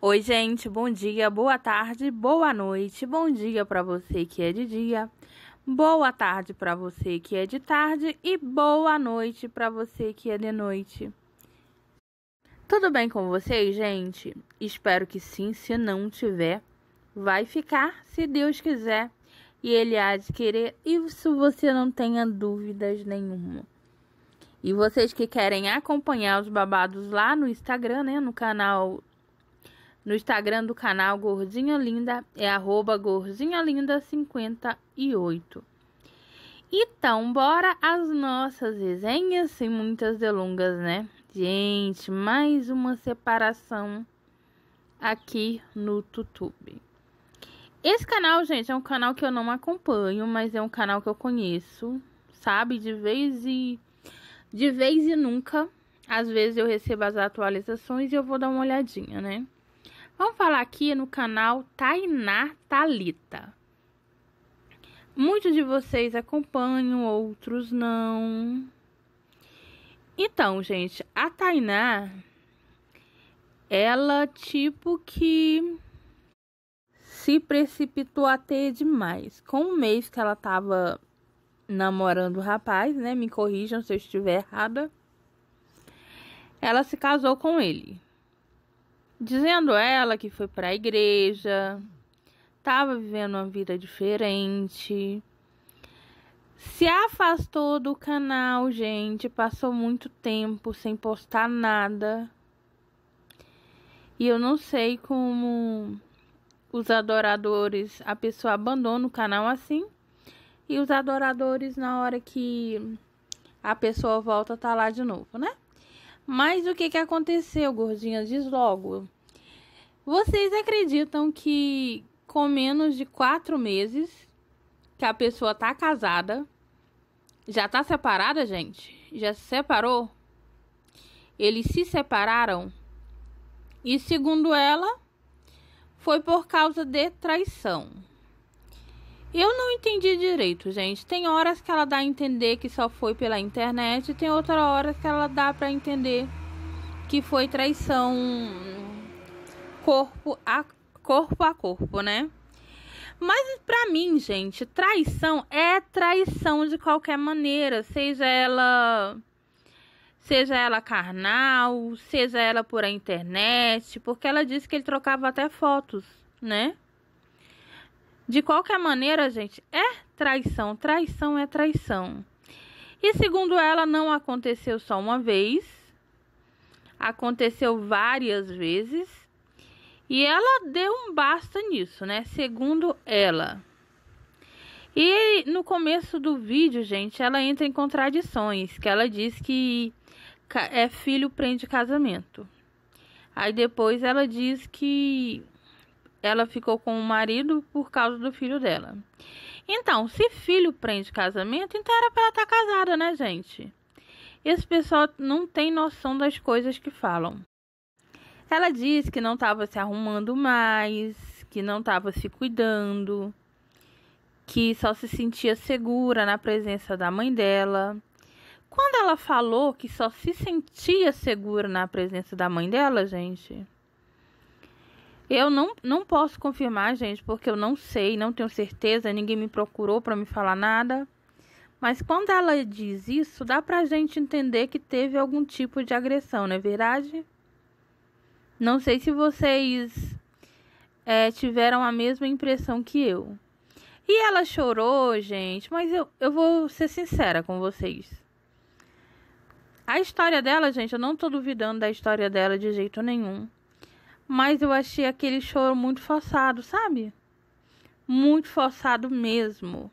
Oi, gente, bom dia, boa tarde, boa noite. Bom dia para você que é de dia, boa tarde para você que é de tarde e boa noite para você que é de noite. Tudo bem com vocês, gente? Espero que sim, se não tiver, vai ficar, se Deus quiser, e ele há de querer, isso você não tenha dúvidas nenhuma. E vocês que querem acompanhar os babados lá no Instagram, né, no canal no Instagram do canal Gordinha Linda é gordinhalinda58. Então, bora as nossas resenhas sem muitas delongas, né? Gente, mais uma separação aqui no YouTube. Esse canal, gente, é um canal que eu não acompanho, mas é um canal que eu conheço, sabe? De vez e de vez e nunca, às vezes eu recebo as atualizações e eu vou dar uma olhadinha, né? Vamos falar aqui no canal Tainá Talita. Muitos de vocês acompanham, outros não. Então, gente, a Tainá, ela tipo que se precipitou até demais. Com um mês que ela tava namorando o rapaz, né? Me corrijam se eu estiver errada. Ela se casou com ele dizendo ela que foi para a igreja, estava vivendo uma vida diferente. Se afastou do canal, gente, passou muito tempo sem postar nada. E eu não sei como os adoradores, a pessoa abandona o canal assim. E os adoradores, na hora que a pessoa volta, tá lá de novo, né? Mas o que, que aconteceu, gordinha? Diz logo. Vocês acreditam que com menos de quatro meses que a pessoa tá casada, já tá separada, gente? Já se separou? Eles se separaram? E segundo ela, foi por causa de traição. Eu não entendi direito, gente. Tem horas que ela dá a entender que só foi pela internet, tem outras horas que ela dá para entender que foi traição corpo a corpo a corpo, né? Mas para mim, gente, traição é traição de qualquer maneira, seja ela seja ela carnal, seja ela por a internet, porque ela disse que ele trocava até fotos, né? De qualquer maneira, gente, é traição. Traição é traição. E segundo ela, não aconteceu só uma vez, aconteceu várias vezes. E ela deu um basta nisso, né? Segundo ela. E no começo do vídeo, gente, ela entra em contradições, que ela diz que é filho prende casamento. Aí depois ela diz que ela ficou com o marido por causa do filho dela. Então, se filho prende casamento, então era para ela estar tá casada, né, gente? Esse pessoal não tem noção das coisas que falam. Ela disse que não estava se arrumando mais, que não estava se cuidando, que só se sentia segura na presença da mãe dela. Quando ela falou que só se sentia segura na presença da mãe dela, gente, eu não, não posso confirmar, gente, porque eu não sei, não tenho certeza, ninguém me procurou para me falar nada. Mas quando ela diz isso, dá pra gente entender que teve algum tipo de agressão, não é verdade? Não sei se vocês é, tiveram a mesma impressão que eu. E ela chorou, gente, mas eu, eu vou ser sincera com vocês. A história dela, gente, eu não tô duvidando da história dela de jeito nenhum mas eu achei aquele choro muito forçado, sabe? Muito forçado mesmo.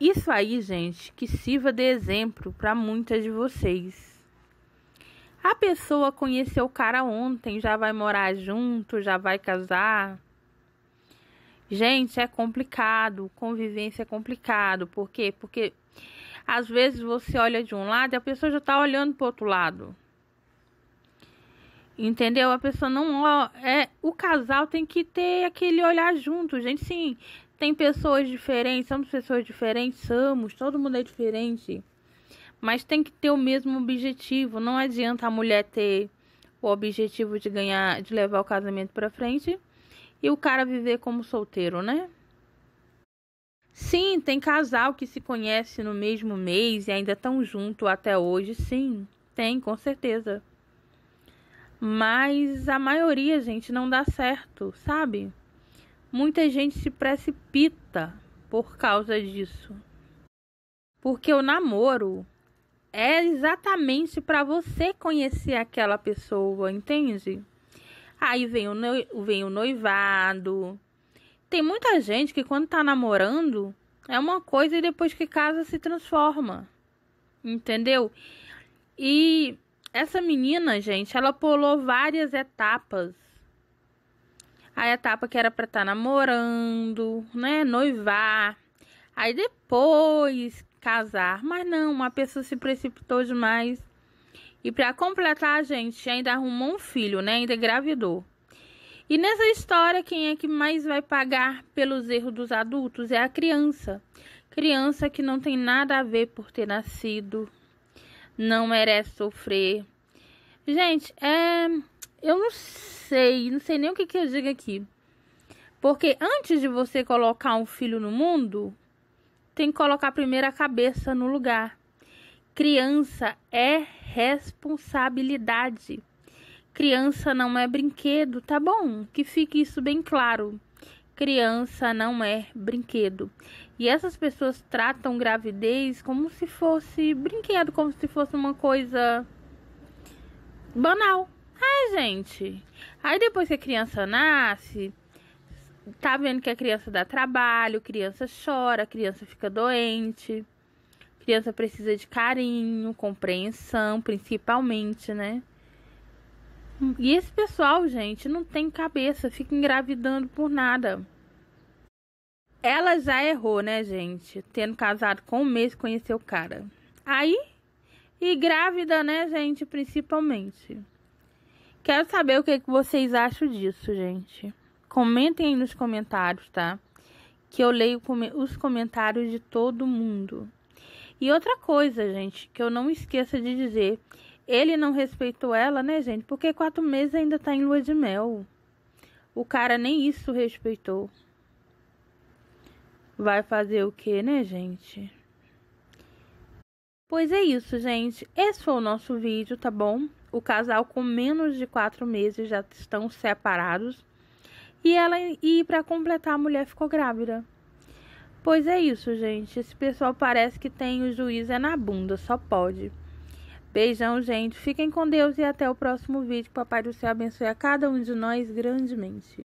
Isso aí, gente, que sirva de exemplo para muitas de vocês. A pessoa conheceu o cara ontem, já vai morar junto, já vai casar. Gente, é complicado, convivência é complicado. Por quê? Porque às vezes você olha de um lado e a pessoa já tá olhando pro outro lado. Entendeu? A pessoa não. Ó, é, o casal tem que ter aquele olhar junto, gente. Sim, tem pessoas diferentes, somos pessoas diferentes, somos, todo mundo é diferente. Mas tem que ter o mesmo objetivo. Não adianta a mulher ter o objetivo de ganhar, de levar o casamento para frente e o cara viver como solteiro, né? Sim, tem casal que se conhece no mesmo mês e ainda estão junto até hoje, sim. Tem, com certeza. Mas a maioria, gente, não dá certo, sabe? Muita gente se precipita por causa disso. Porque o namoro é exatamente para você conhecer aquela pessoa, entende? Aí vem o, no... vem o noivado. Tem muita gente que quando tá namorando é uma coisa e depois que casa se transforma. Entendeu? E essa menina, gente, ela pulou várias etapas. A etapa que era para estar tá namorando, né, noivar, aí depois casar, mas não, uma pessoa se precipitou demais. E para completar, gente, ainda arrumou um filho, né? Ainda engravidou. E nessa história, quem é que mais vai pagar pelos erros dos adultos é a criança. Criança que não tem nada a ver por ter nascido, não merece sofrer. Gente, é. Eu não sei, não sei nem o que, que eu digo aqui. Porque antes de você colocar um filho no mundo, tem que colocar primeiro a cabeça no lugar. Criança é responsabilidade. Criança não é brinquedo, tá bom? Que fique isso bem claro criança não é brinquedo. E essas pessoas tratam gravidez como se fosse brinquedo, como se fosse uma coisa banal. ai gente. Aí depois que a criança nasce, tá vendo que a criança dá trabalho, criança chora, criança fica doente, criança precisa de carinho, compreensão, principalmente, né? E esse pessoal, gente, não tem cabeça, fica engravidando por nada. Ela já errou, né, gente? Tendo casado com um mês, conheceu o cara. Aí, e grávida, né, gente, principalmente. Quero saber o que, que vocês acham disso, gente. Comentem aí nos comentários, tá? Que eu leio os comentários de todo mundo. E outra coisa, gente, que eu não esqueça de dizer ele não respeitou ela, né, gente? Porque quatro meses ainda tá em lua de mel. O cara nem isso respeitou. Vai fazer o que, né, gente? Pois é isso, gente. Esse foi o nosso vídeo, tá bom? O casal com menos de quatro meses já estão separados. E ela e para completar a mulher ficou grávida. Pois é isso, gente. Esse pessoal parece que tem o juiz é na bunda, só pode. Beijão, gente. Fiquem com Deus e até o próximo vídeo. Papai do céu abençoe a cada um de nós grandemente.